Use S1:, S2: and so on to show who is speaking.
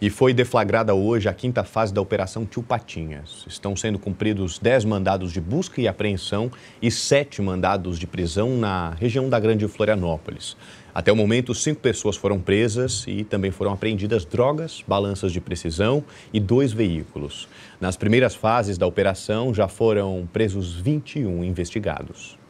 S1: e foi deflagrada hoje a quinta fase da Operação Tio Patinhas. Estão sendo cumpridos 10 mandados de busca e apreensão e 7 mandados de prisão na região da Grande Florianópolis. Até o momento, cinco pessoas foram presas e também foram apreendidas drogas, balanças de precisão e dois veículos. Nas primeiras fases da operação, já foram presos 21 investigados.